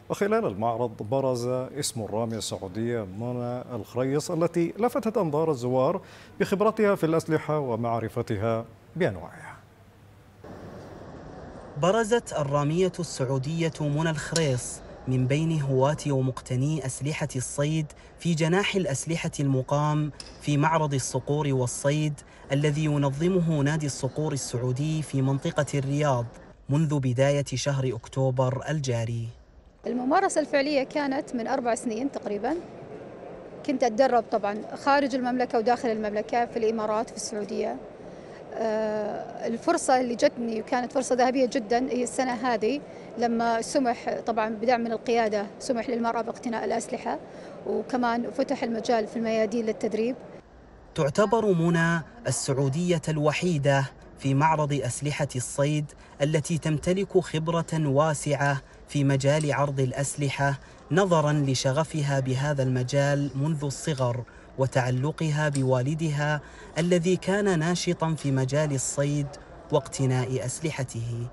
Speaker 1: وخلال المعرض برز اسم الرامية السعودية منى الخريص التي لفتت أنظار الزوار بخبرتها في الأسلحة ومعرفتها بأنواعها
Speaker 6: برزت الرامية السعودية منى الخريص من بين هواة ومقتني أسلحة الصيد في جناح الأسلحة المقام في معرض الصقور والصيد الذي ينظمه نادي الصقور السعودي في منطقة الرياض منذ بداية شهر أكتوبر الجاري
Speaker 10: الممارسة الفعلية كانت من أربع سنين تقريبا كنت أتدرب طبعا خارج المملكة وداخل المملكة في الإمارات في السعودية آه، الفرصة اللي جتني وكانت فرصة ذهبية جدا هي السنة هذه لما سمح طبعا بدعم من القيادة سمح للمرأة باقتناء الأسلحة وكمان فتح المجال في الميادين للتدريب
Speaker 6: تعتبر منى السعودية الوحيدة في معرض أسلحة الصيد التي تمتلك خبرة واسعة في مجال عرض الأسلحة نظرا لشغفها بهذا المجال منذ الصغر وتعلقها بوالدها الذي كان ناشطا في مجال الصيد واقتناء أسلحته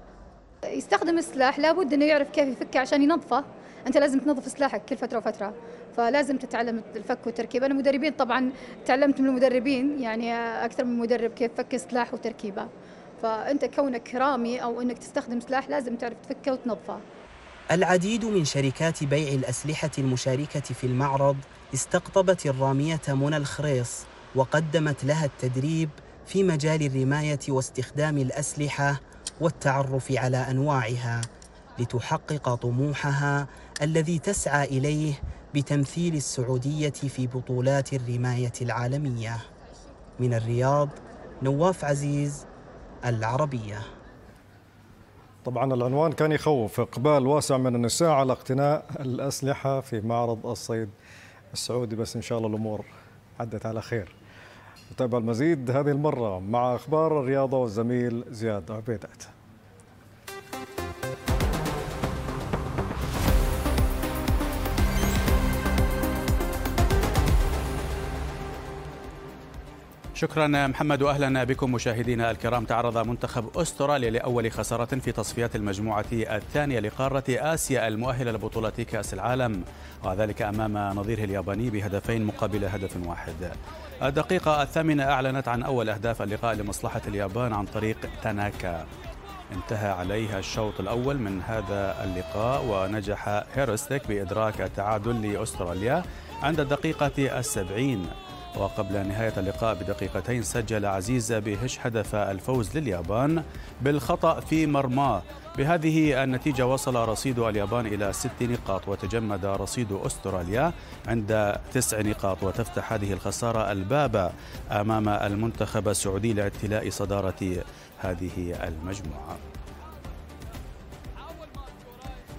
Speaker 10: يستخدم السلاح لابد انه يعرف كيف يفكه عشان ينظفه انت لازم تنظف سلاحك كل فتره وفتره فلازم تتعلم الفك والتركيب انا مدربين طبعا تعلمت من المدربين يعني اكثر من مدرب كيف فك سلاح وتركيبه فانت كونك رامي او انك تستخدم سلاح لازم تعرف تفكه وتنظفه
Speaker 6: العديد من شركات بيع الاسلحه المشاركه في المعرض استقطبت الراميه منى الخريص وقدمت لها التدريب في مجال الرمايه واستخدام الاسلحه والتعرف على انواعها لتحقق طموحها الذي تسعى اليه بتمثيل السعوديه في بطولات الرمايه العالميه من الرياض نواف عزيز العربيه
Speaker 1: طبعا العنوان كان يخوف اقبال واسع من النساء على اقتناء الاسلحه في معرض الصيد السعودي بس ان شاء الله الامور عدت على خير نتابع المزيد هذه المرة مع أخبار الرياضة والزميل زياد عبيدات
Speaker 10: شكرا محمد واهلا بكم مشاهدينا الكرام تعرض منتخب استراليا لاول خساره في تصفيات المجموعه الثانيه لقاره اسيا المؤهله لبطوله كاس العالم وذلك امام نظيره الياباني بهدفين مقابل هدف واحد الدقيقة الثامنة أعلنت عن أول أهداف اللقاء لمصلحة اليابان عن طريق تاناكا انتهى عليها الشوط الأول من هذا اللقاء ونجح هيروستيك بإدراك التعادل لأستراليا عند الدقيقة السبعين وقبل نهاية اللقاء بدقيقتين سجل عزيز بهش هدف الفوز لليابان بالخطأ في مرماه بهذه النتيجة وصل رصيد اليابان إلى ست نقاط وتجمد رصيد أستراليا عند تسع نقاط وتفتح هذه الخسارة الباب أمام المنتخب السعودي لاعتلاء صدارة هذه المجموعة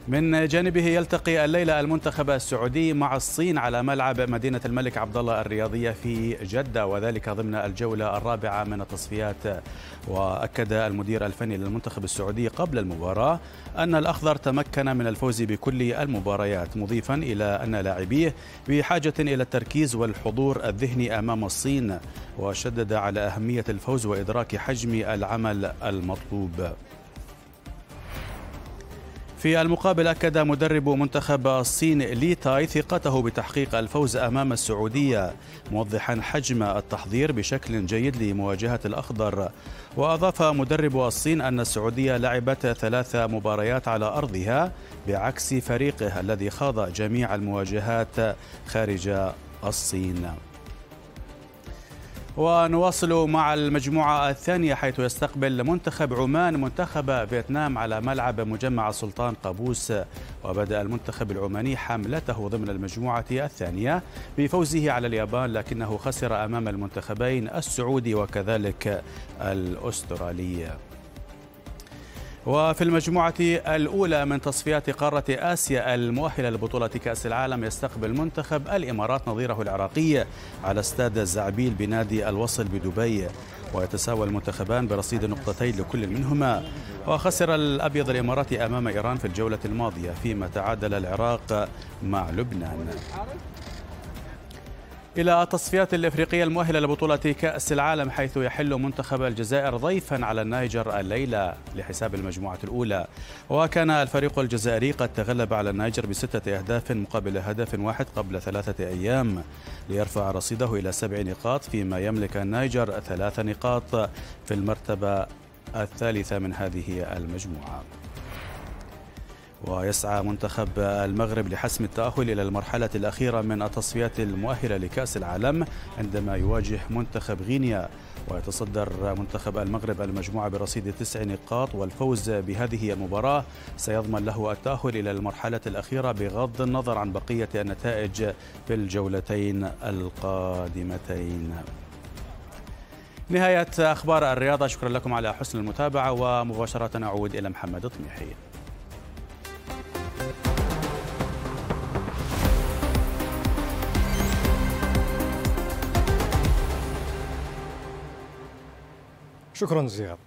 Speaker 10: من جانبه يلتقي الليلة المنتخب السعودي مع الصين على ملعب مدينة الملك عبد الله الرياضية في جدة وذلك ضمن الجولة الرابعة من التصفيات وأكد المدير الفني للمنتخب السعودي قبل المباراة أن الأخضر تمكن من الفوز بكل المباريات مضيفا إلى أن لاعبيه بحاجة إلى التركيز والحضور الذهني أمام الصين وشدد على أهمية الفوز وإدراك حجم العمل المطلوب في المقابل أكد مدرب منتخب الصين لي تاي ثقته بتحقيق الفوز أمام السعودية موضحا حجم التحضير بشكل جيد لمواجهة الأخضر وأضاف مدرب الصين أن السعودية لعبت ثلاث مباريات على أرضها بعكس فريقه الذي خاض جميع المواجهات خارج الصين ونواصل مع المجموعة الثانية حيث يستقبل منتخب عمان منتخب فيتنام على ملعب مجمع السلطان قابوس وبدأ المنتخب العماني حملته ضمن المجموعة الثانية بفوزه على اليابان لكنه خسر أمام المنتخبين السعودي وكذلك الأسترالي وفي المجموعة الأولى من تصفيات قارة آسيا المؤهلة لبطولة كأس العالم يستقبل منتخب الإمارات نظيره العراقي على استاد الزعبيل بنادي الوصل بدبي ويتساوى المنتخبان برصيد نقطتين لكل منهما وخسر الأبيض الإماراتي أمام إيران في الجولة الماضية فيما تعادل العراق مع لبنان إلى التصفيات الإفريقية المؤهلة لبطولة كأس العالم حيث يحل منتخب الجزائر ضيفا على النايجر الليلة لحساب المجموعة الأولى وكان الفريق الجزائري قد تغلب على النايجر بستة أهداف مقابل هدف واحد قبل ثلاثة أيام ليرفع رصيده إلى سبع نقاط فيما يملك النايجر ثلاث نقاط في المرتبة الثالثة من هذه المجموعة ويسعى منتخب المغرب لحسم التأهل إلى المرحلة الأخيرة من التصفيات المؤهلة لكأس العالم عندما يواجه منتخب غينيا ويتصدر منتخب المغرب المجموعة برصيد تسع نقاط والفوز بهذه المباراة سيضمن له التأهل إلى المرحلة الأخيرة بغض النظر عن بقية النتائج في الجولتين القادمتين نهاية أخبار الرياضة شكرا لكم على حسن المتابعة ومباشرة أعود إلى محمد طميحي
Speaker 1: شكرا زياد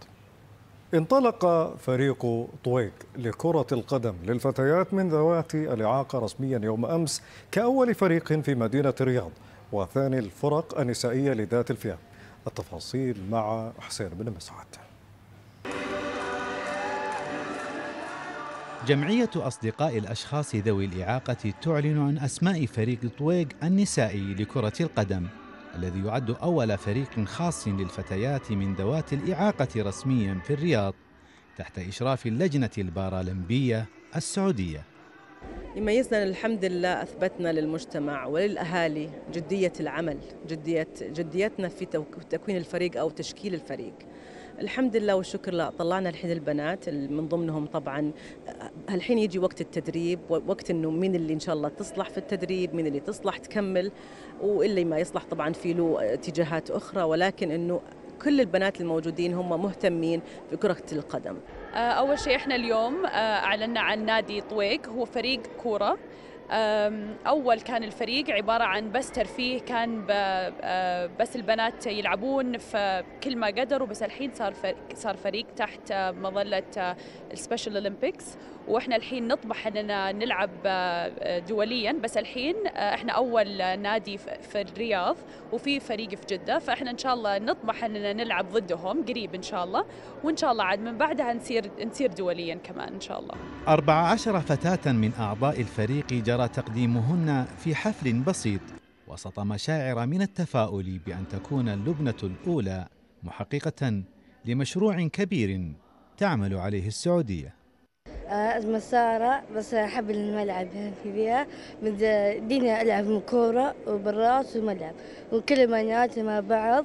Speaker 1: انطلق فريق طويق لكرة القدم للفتيات من ذوات الإعاقة رسميا يوم أمس كأول فريق في مدينة الرياض وثاني الفرق النسائية لذات الفئة التفاصيل مع حسين بن مسعد
Speaker 14: جمعية أصدقاء الأشخاص ذوي الإعاقة تعلن عن أسماء فريق طويق النسائي لكرة القدم الذي يعد أول فريق خاص للفتيات من ذوات الإعاقة رسميا في الرياض تحت إشراف اللجنة البارالمبية السعودية
Speaker 8: يميزنا الحمد لله أثبتنا للمجتمع وللأهالي جدية العمل جدية جديتنا في تكوين الفريق أو تشكيل الفريق الحمد لله والشكر لله طلعنا الحين البنات من ضمنهم طبعا آه، الحين يجي وقت التدريب وقت انه مين اللي ان شاء الله تصلح في التدريب مين اللي تصلح تكمل واللي ما يصلح طبعا في له اتجاهات اخرى ولكن انه كل البنات الموجودين هم مهتمين بكرة القدم
Speaker 4: آه، أول شيء إحنا اليوم آه، أعلنا عن نادي طويق هو فريق كورة أول كان الفريق عبارة عن بس ترفيه كان أه، بس البنات يلعبون فكل ما قدروا بس الحين صار صار فريق تحت أه، مظلة أه، السبيشال أولمبيكس واحنا الحين نطمح اننا نلعب آه، آه، دوليا بس الحين آه، احنا اول نادي في الرياض وفي فريق في جده فاحنا ان شاء الله نطمح اننا نلعب ضدهم قريب ان شاء الله وان شاء الله عاد من بعدها نصير نصير دوليا كمان ان شاء الله
Speaker 14: 14 فتاة من اعضاء الفريق جرى تقديمهن في حفل بسيط وسط مشاعر من التفاؤل بان تكون اللبنه الاولى محققه لمشروع كبير تعمل عليه السعوديه
Speaker 6: أه، أزمة سارة بس أحب الملعب في بيها من ديني ألعب من كورة وبالراس وملعب وكل معناتي مع بعض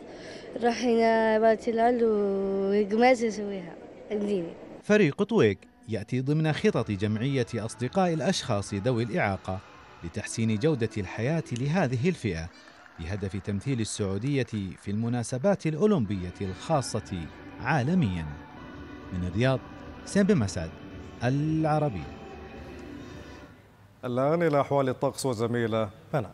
Speaker 6: رحنا بات الهلال وقماز نسويها ديني
Speaker 14: فريق طويق يأتي ضمن خطط جمعية أصدقاء الأشخاص ذوي الإعاقة لتحسين جودة الحياة لهذه الفئة بهدف تمثيل السعودية في المناسبات الأولمبية الخاصة عالميا من الرياض سامب مسعد العربي
Speaker 1: الآن إلى أحوال الطقس وزميلة منال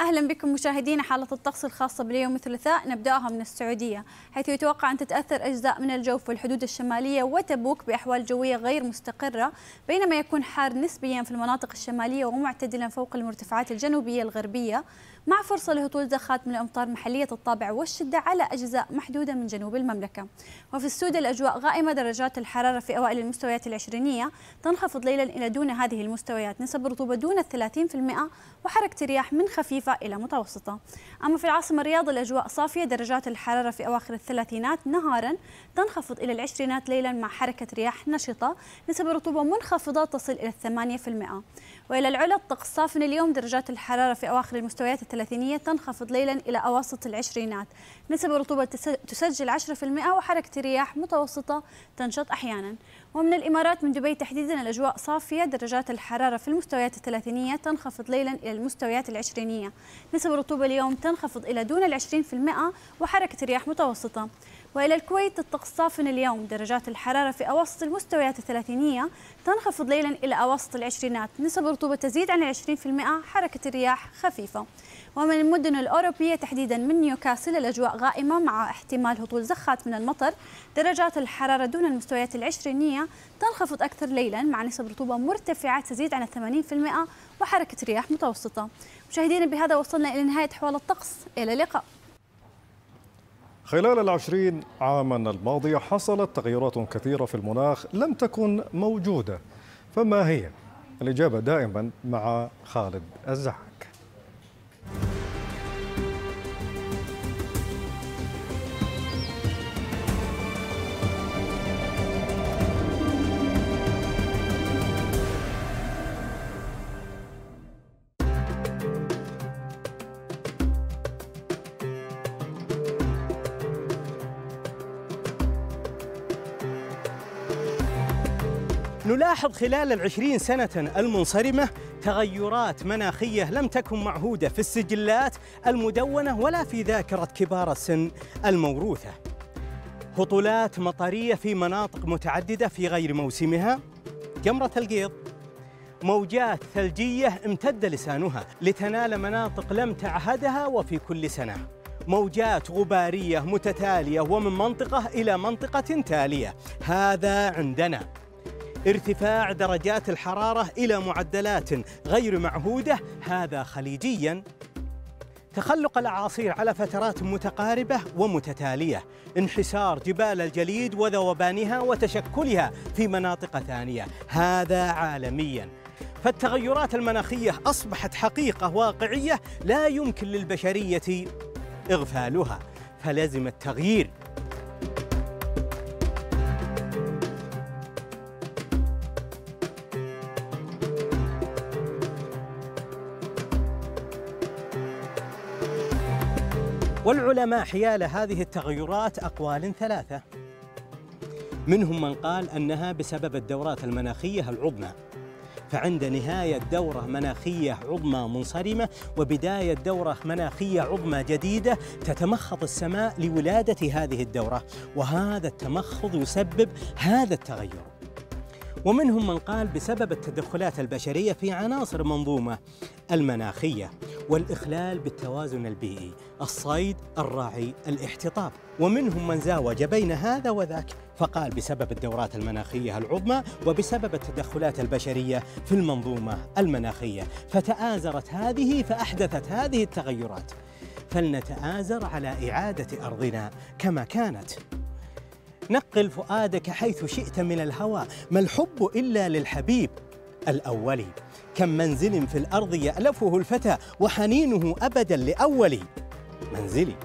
Speaker 5: اهلا بكم مشاهدينا حاله الطقس الخاصه باليوم الثلاثاء نبداها من السعوديه حيث يتوقع ان تتاثر اجزاء من الجو في الحدود الشماليه وتبوك باحوال جويه غير مستقره بينما يكون حار نسبيا في المناطق الشماليه ومعتدلا فوق المرتفعات الجنوبيه الغربيه مع فرصة لهطول زخات من الأمطار محلية الطابع والشدة على أجزاء محدودة من جنوب المملكة وفي السود الأجواء غائمة درجات الحرارة في أوائل المستويات العشرينية تنخفض ليلا إلى دون هذه المستويات نسب الرطوبة دون الثلاثين في المئة وحركة رياح من خفيفة إلى متوسطة أما في العاصمة الرياض الأجواء صافية درجات الحرارة في أواخر الثلاثينات نهارا تنخفض إلى العشرينات ليلا مع حركة رياح نشطة نسب الرطوبة منخفضة تصل إلى الثمانية في المئة والى العلا الطقس اليوم درجات الحراره في اواخر المستويات الثلاثينيه تنخفض ليلا الى اواسط العشرينات نسب الرطوبه تسجل 10% وحركه رياح متوسطه تنشط احيانا ومن الامارات من دبي تحديدا الاجواء صافيه درجات الحراره في المستويات الثلاثينيه تنخفض ليلا الى المستويات العشرينيه نسب الرطوبه اليوم تنخفض الى دون ال 20% وحركه رياح متوسطه وإلى الكويت الطقس صافن اليوم درجات الحرارة في أوسط المستويات الثلاثينية تنخفض ليلا إلى أوسط العشرينات نسب الرطوبة تزيد عن 20% حركة الرياح خفيفة ومن المدن الأوروبية تحديدا من نيوكاسل الأجواء غائمة مع احتمال هطول زخات من المطر درجات الحرارة دون المستويات العشرينية تنخفض أكثر ليلا مع نسب رطوبة مرتفعة تزيد عن 80% وحركة رياح متوسطة مشاهدينا بهذا وصلنا إلى نهاية حوال الطقس إلى اللقاء
Speaker 1: خلال العشرين عاما الماضية حصلت تغيرات كثيرة في المناخ لم تكن موجودة فما هي؟ الإجابة دائما مع خالد الزحل
Speaker 15: نلاحظ خلال العشرين سنة المنصرمة تغيرات مناخية لم تكن معهودة في السجلات المدونة ولا في ذاكرة كبار السن الموروثة هطولات مطرية في مناطق متعددة في غير موسمها جمرة القيض موجات ثلجية امتد لسانها لتنال مناطق لم تعهدها وفي كل سنة موجات غبارية متتالية ومن منطقة إلى منطقة تالية هذا عندنا ارتفاع درجات الحرارة إلى معدلات غير معهودة هذا خليجياً تخلق الأعاصير على فترات متقاربة ومتتالية انحسار جبال الجليد وذوبانها وتشكلها في مناطق ثانية هذا عالمياً فالتغيرات المناخية أصبحت حقيقة واقعية لا يمكن للبشرية إغفالها فلازم التغيير والعلماء حيال هذه التغيرات أقوال ثلاثة منهم من قال أنها بسبب الدورات المناخية العظمى فعند نهاية دورة مناخية عظمى منصرمة وبداية دورة مناخية عظمى جديدة تتمخض السماء لولادة هذه الدورة وهذا التمخض يسبب هذا التغير ومنهم من قال بسبب التدخلات البشرية في عناصر منظومة المناخية والإخلال بالتوازن البيئي الصيد الراعي الاحتطاب ومنهم من زاوج بين هذا وذاك فقال بسبب الدورات المناخية العظمى وبسبب التدخلات البشرية في المنظومة المناخية فتآزرت هذه فأحدثت هذه التغيرات فلنتآزر على إعادة أرضنا كما كانت نقل فؤادك حيث شئت من الهوى ما الحب إلا للحبيب الأولي كم منزل في الأرض يألفه الفتى وحنينه أبدا لأولي منزلي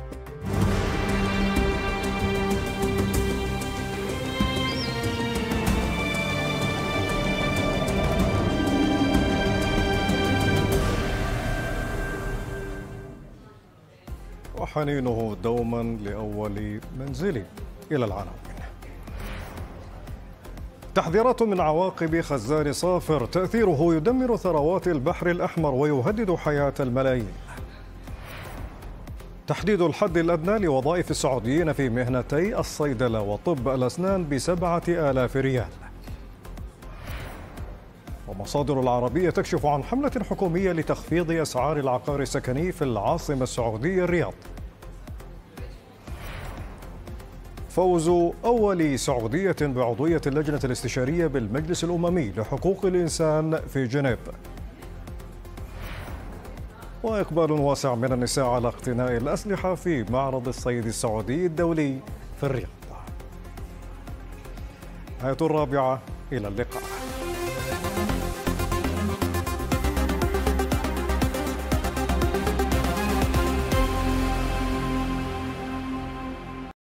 Speaker 1: وحنينه دوما لأول منزلي إلى العالم تحذيرات من عواقب خزان صافر تأثيره يدمر ثروات البحر الأحمر ويهدد حياة الملايين تحديد الحد الأدنى لوظائف السعوديين في مهنتي الصيدلة وطب الأسنان بسبعة آلاف ريال ومصادر العربية تكشف عن حملة حكومية لتخفيض أسعار العقار السكني في العاصمة السعودية الرياض فوز أول سعودية بعضوية اللجنة الاستشارية بالمجلس الأممي لحقوق الإنسان في جنيف وإقبال واسع من النساء على اقتناء الأسلحة في معرض الصيد السعودي الدولي في الرياض. الآية الرابعة إلى اللقاء.